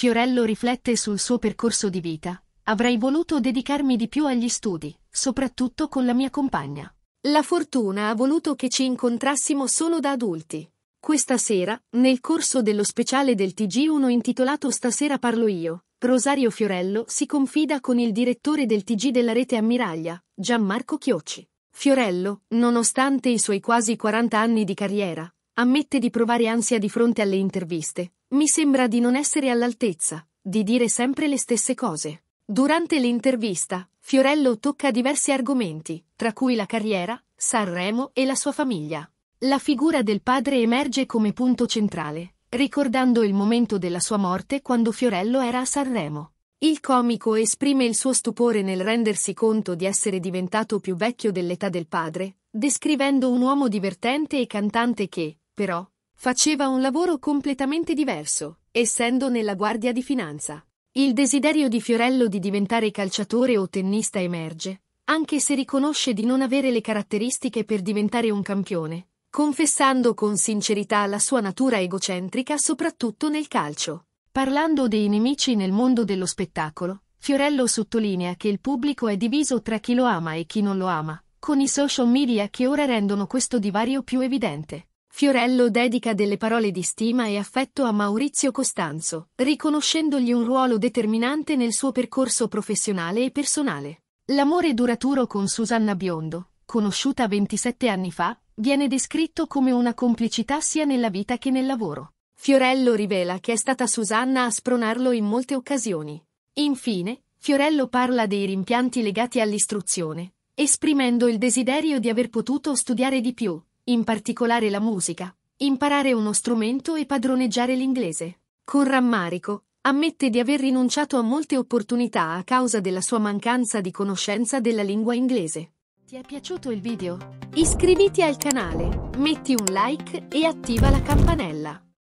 Fiorello riflette sul suo percorso di vita. Avrei voluto dedicarmi di più agli studi, soprattutto con la mia compagna. La fortuna ha voluto che ci incontrassimo solo da adulti. Questa sera, nel corso dello speciale del TG1 intitolato Stasera parlo io, Rosario Fiorello si confida con il direttore del TG della rete Ammiraglia, Gianmarco Chiocci. Fiorello, nonostante i suoi quasi 40 anni di carriera, ammette di provare ansia di fronte alle interviste, mi sembra di non essere all'altezza, di dire sempre le stesse cose. Durante l'intervista, Fiorello tocca diversi argomenti, tra cui la carriera, Sanremo e la sua famiglia. La figura del padre emerge come punto centrale, ricordando il momento della sua morte quando Fiorello era a Sanremo. Il comico esprime il suo stupore nel rendersi conto di essere diventato più vecchio dell'età del padre, descrivendo un uomo divertente e cantante che, però, Faceva un lavoro completamente diverso, essendo nella guardia di finanza. Il desiderio di Fiorello di diventare calciatore o tennista emerge, anche se riconosce di non avere le caratteristiche per diventare un campione, confessando con sincerità la sua natura egocentrica soprattutto nel calcio. Parlando dei nemici nel mondo dello spettacolo, Fiorello sottolinea che il pubblico è diviso tra chi lo ama e chi non lo ama, con i social media che ora rendono questo divario più evidente. Fiorello dedica delle parole di stima e affetto a Maurizio Costanzo, riconoscendogli un ruolo determinante nel suo percorso professionale e personale. L'amore duraturo con Susanna Biondo, conosciuta 27 anni fa, viene descritto come una complicità sia nella vita che nel lavoro. Fiorello rivela che è stata Susanna a spronarlo in molte occasioni. Infine, Fiorello parla dei rimpianti legati all'istruzione, esprimendo il desiderio di aver potuto studiare di più, in particolare la musica, imparare uno strumento e padroneggiare l'inglese. Con rammarico, ammette di aver rinunciato a molte opportunità a causa della sua mancanza di conoscenza della lingua inglese. Ti è piaciuto il video? Iscriviti al canale, metti un like e attiva la campanella.